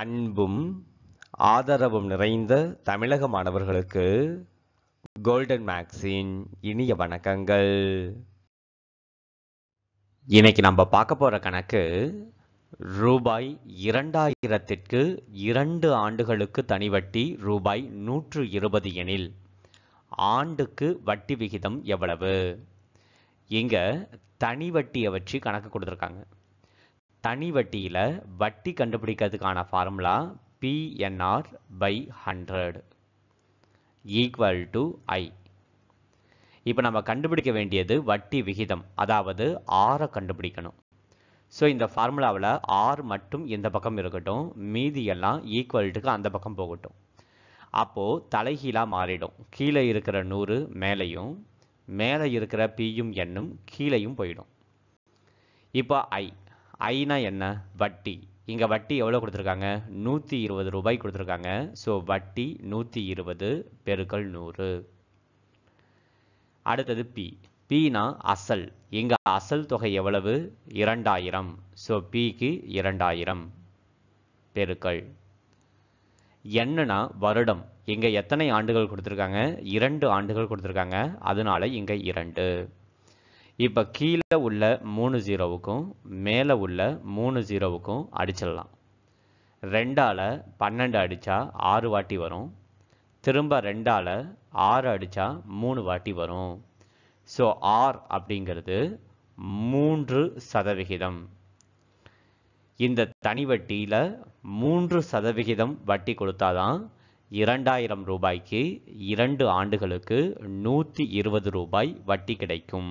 அன்பும் ஆதரவும் நிறைந்த தமிழக மாணவர்களுக்கு கோல்டன் மேக்ஸின் இனிய வணக்கங்கள் இன்னைக்கு நம்ம பார்க்க போற கணக்கு ரூபாய் இரண்டாயிரத்திற்கு இரண்டு ஆண்டுகளுக்கு தனி வட்டி ரூபாய் நூற்று இருபது எனில் ஆண்டுக்கு வட்டி விகிதம் எவ்வளவு இங்கே தனி வட்டியை வச்சு கணக்கு கொடுத்துருக்காங்க தனி வட்டியில் வட்டி கண்டுபிடிக்கிறதுக்கான formula PNR by hundred equal to I இப்போ நம்ம கண்டுபிடிக்க வேண்டியது வட்டி விகிதம் அதாவது ஆரை கண்டுபிடிக்கணும் ஸோ இந்த ஃபார்முலாவில் ஆர் மட்டும் இந்த பக்கம் இருக்கட்டும் மீதி எல்லாம் ஈக்குவல்ட்டுக்கு அந்த பக்கம் போகட்டும் அப்போது தலைகீழாக மாறிடும் கீழே இருக்கிற நூறு மேலேயும் மேலே இருக்கிற பியும் எண்ணும் கீழேயும் போயிடும் இப்போ ஐ ஐனா என்ன வட்டி இங்கே வட்டி எவ்வளோ கொடுத்துருக்காங்க நூற்றி இருபது ரூபாய் கொடுத்துருக்காங்க ஸோ வட்டி நூற்றி இருபது பெருக்கள் நூறு அடுத்தது பி பினா அசல் இங்கே அசல் தொகை எவ்வளவு இரண்டாயிரம் ஸோ பிக்கு இரண்டாயிரம் பெருக்கள் என்னன்னா வருடம் இங்கே எத்தனை ஆண்டுகள் கொடுத்துருக்காங்க இரண்டு ஆண்டுகள் கொடுத்துருக்காங்க அதனால இங்கே இரண்டு இப்போ கீழே உள்ள மூணு ஜீரோவுக்கும் மேலே உள்ள மூணு ஜீரோவுக்கும் அடிச்சிடலாம் ரெண்டால் பன்னெண்டு அடித்தா ஆறு வாட்டி வரும் திரும்ப ரெண்டால் ஆறு அடித்தா மூணு வாட்டி வரும் ஸோ ஆர் அப்படிங்கிறது மூன்று சதவிகிதம் இந்த தனி வட்டியில் மூன்று சதவிகிதம் வட்டி கொடுத்தாதான் இரண்டாயிரம் ரூபாய்க்கு இரண்டு ஆண்டுகளுக்கு நூற்றி இருபது ரூபாய் வட்டி கிடைக்கும்